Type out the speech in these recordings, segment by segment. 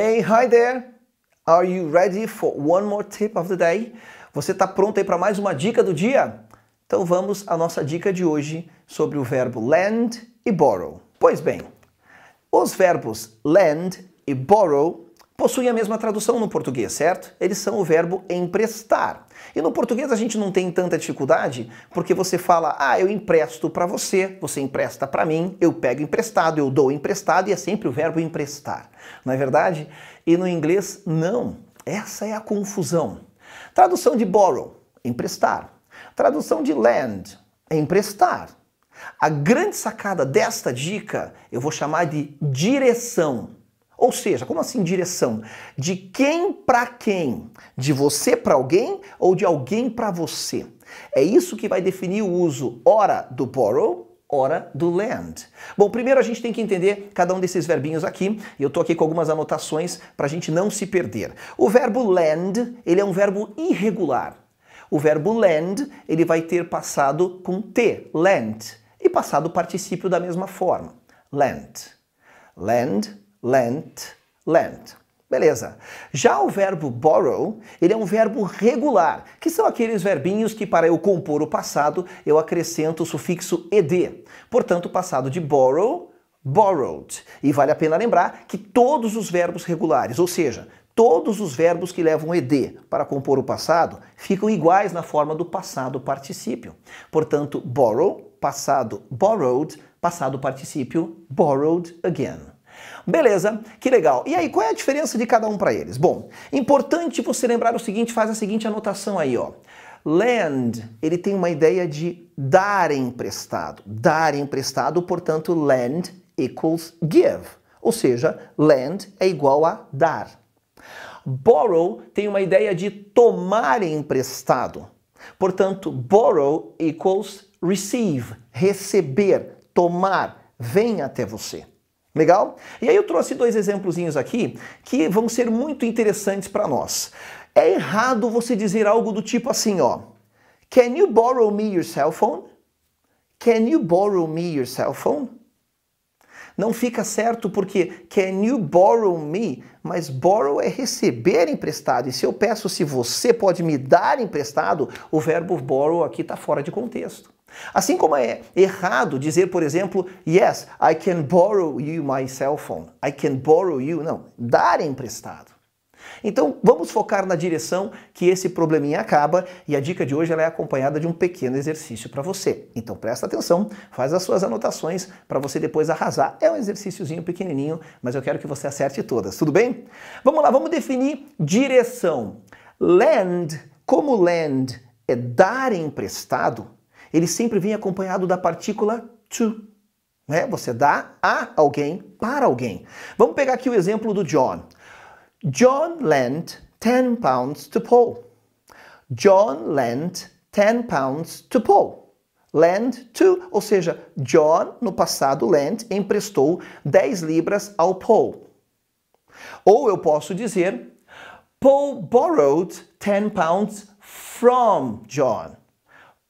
Hey, hi there! Are you ready for one more tip of the day? Você está pronto aí para mais uma dica do dia? Então vamos à nossa dica de hoje sobre o verbo lend e borrow. Pois bem, os verbos lend e borrow possuem a mesma tradução no português, certo? Eles são o verbo emprestar. E no português a gente não tem tanta dificuldade, porque você fala, ah, eu empresto para você, você empresta para mim, eu pego emprestado, eu dou emprestado, e é sempre o verbo emprestar. Não é verdade? E no inglês, não. Essa é a confusão. Tradução de borrow, emprestar. Tradução de lend, emprestar. A grande sacada desta dica eu vou chamar de direção. Ou seja, como assim direção? De quem para quem? De você para alguém ou de alguém para você? É isso que vai definir o uso, ora do borrow, ora do lend. Bom, primeiro a gente tem que entender cada um desses verbinhos aqui, e eu estou aqui com algumas anotações para a gente não se perder. O verbo lend, ele é um verbo irregular. O verbo lend, ele vai ter passado com T, lent, e passado o particípio da mesma forma, lent. lend lent, lent. Beleza. Já o verbo borrow, ele é um verbo regular, que são aqueles verbinhos que para eu compor o passado, eu acrescento o sufixo ed. Portanto, o passado de borrow, borrowed. E vale a pena lembrar que todos os verbos regulares, ou seja, todos os verbos que levam ed para compor o passado, ficam iguais na forma do passado particípio. Portanto, borrow, passado borrowed, passado particípio borrowed again. Beleza, que legal. E aí, qual é a diferença de cada um para eles? Bom, importante você lembrar o seguinte, faz a seguinte anotação aí, ó. Lend, ele tem uma ideia de dar emprestado. Dar emprestado, portanto, lend equals give. Ou seja, lend é igual a dar. Borrow tem uma ideia de tomar emprestado. Portanto, borrow equals receive, receber, tomar, vem até você. Legal? E aí eu trouxe dois exemplozinhos aqui que vão ser muito interessantes para nós. É errado você dizer algo do tipo assim, ó: Can you borrow me your cell phone? Can you borrow me your cell phone? Não fica certo porque can you borrow me? Mas borrow é receber emprestado. E se eu peço se você pode me dar emprestado, o verbo borrow aqui está fora de contexto. Assim como é errado dizer, por exemplo, yes, I can borrow you my cell phone. I can borrow you. Não, dar emprestado. Então, vamos focar na direção que esse probleminha acaba e a dica de hoje é acompanhada de um pequeno exercício para você. Então, presta atenção, faz as suas anotações para você depois arrasar. É um exercíciozinho pequenininho, mas eu quero que você acerte todas, tudo bem? Vamos lá, vamos definir direção. Land, como land é dar emprestado, ele sempre vem acompanhado da partícula to. Né? Você dá a alguém para alguém. Vamos pegar aqui o exemplo do John. John lent 10 pounds to Paul. John lent 10 pounds to Paul. Lend to, ou seja, John, no passado lent, emprestou 10 libras ao Paul. Ou eu posso dizer, Paul borrowed 10 pounds from John.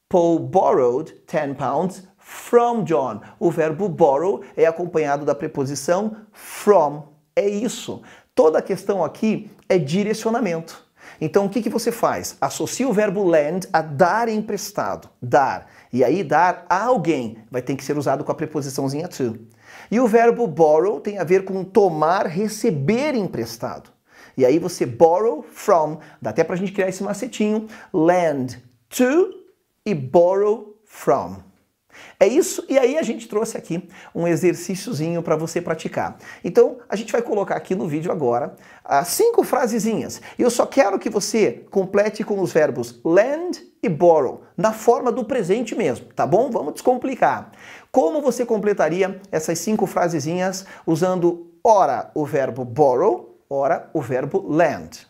Paul borrowed 10 pounds from John. O verbo borrow é acompanhado da preposição from. É isso. Toda a questão aqui é direcionamento. Então o que, que você faz? Associa o verbo lend a dar emprestado, dar. E aí dar a alguém vai ter que ser usado com a preposiçãozinha to. E o verbo borrow tem a ver com tomar, receber emprestado. E aí você borrow from, dá até para a gente criar esse macetinho, lend to e borrow from. É isso, e aí a gente trouxe aqui um exercíciozinho para você praticar. Então, a gente vai colocar aqui no vídeo agora as cinco frasezinhas. Eu só quero que você complete com os verbos lend e borrow, na forma do presente mesmo, tá bom? Vamos descomplicar. Como você completaria essas cinco frasezinhas usando ora o verbo borrow, ora o verbo lend?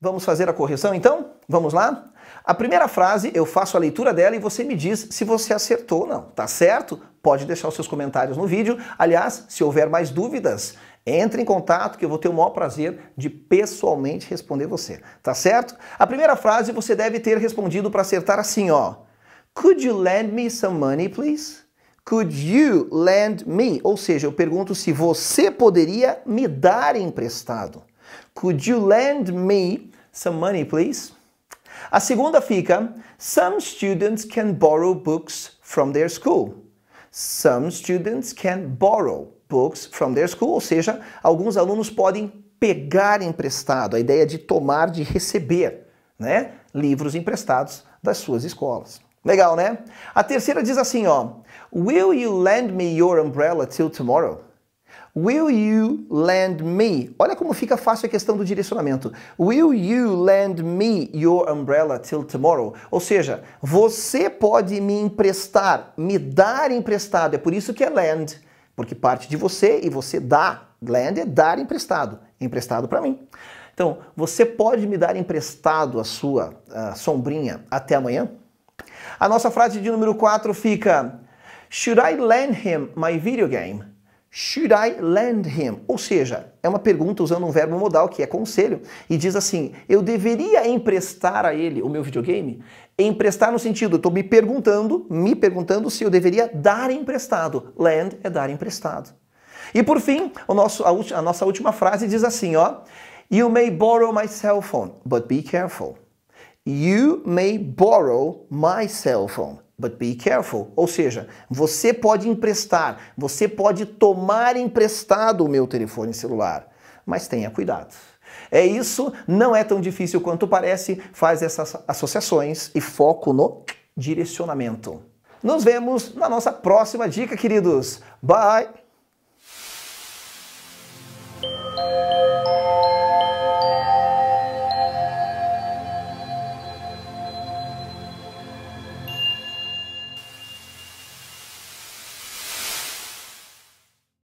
Vamos fazer a correção então? Vamos lá? A primeira frase, eu faço a leitura dela e você me diz se você acertou ou não, tá certo? Pode deixar os seus comentários no vídeo. Aliás, se houver mais dúvidas, entre em contato que eu vou ter o maior prazer de pessoalmente responder você, tá certo? A primeira frase você deve ter respondido para acertar assim, ó. Could you lend me some money, please? Could you lend me? Ou seja, eu pergunto se você poderia me dar emprestado. Could you lend me some money, please? A segunda fica: Some students can borrow books from their school. Some students can borrow books from their school, ou seja, alguns alunos podem pegar emprestado, a ideia de tomar, de receber, né? Livros emprestados das suas escolas. Legal, né? A terceira diz assim, ó: Will you lend me your umbrella till tomorrow? Will you lend me? Olha como fica fácil a questão do direcionamento. Will you lend me your umbrella till tomorrow? Ou seja, você pode me emprestar, me dar emprestado. É por isso que é lend, porque parte de você e você dá. Lend é dar emprestado, emprestado para mim. Então, você pode me dar emprestado a sua a sombrinha até amanhã? A nossa frase de número 4 fica: Should I lend him my video game? Should I lend him? Ou seja, é uma pergunta usando um verbo modal que é conselho e diz assim: eu deveria emprestar a ele o meu videogame? Emprestar no sentido, estou me perguntando, me perguntando se eu deveria dar emprestado. Lend é dar emprestado. E por fim, o nosso, a, a nossa última frase diz assim: ó, You may borrow my cell phone, but be careful. You may borrow my cell phone, But be careful. Ou seja, você pode emprestar, você pode tomar emprestado o meu telefone celular, mas tenha cuidado. É isso, não é tão difícil quanto parece, faz essas associações e foco no direcionamento. Nos vemos na nossa próxima dica, queridos. Bye!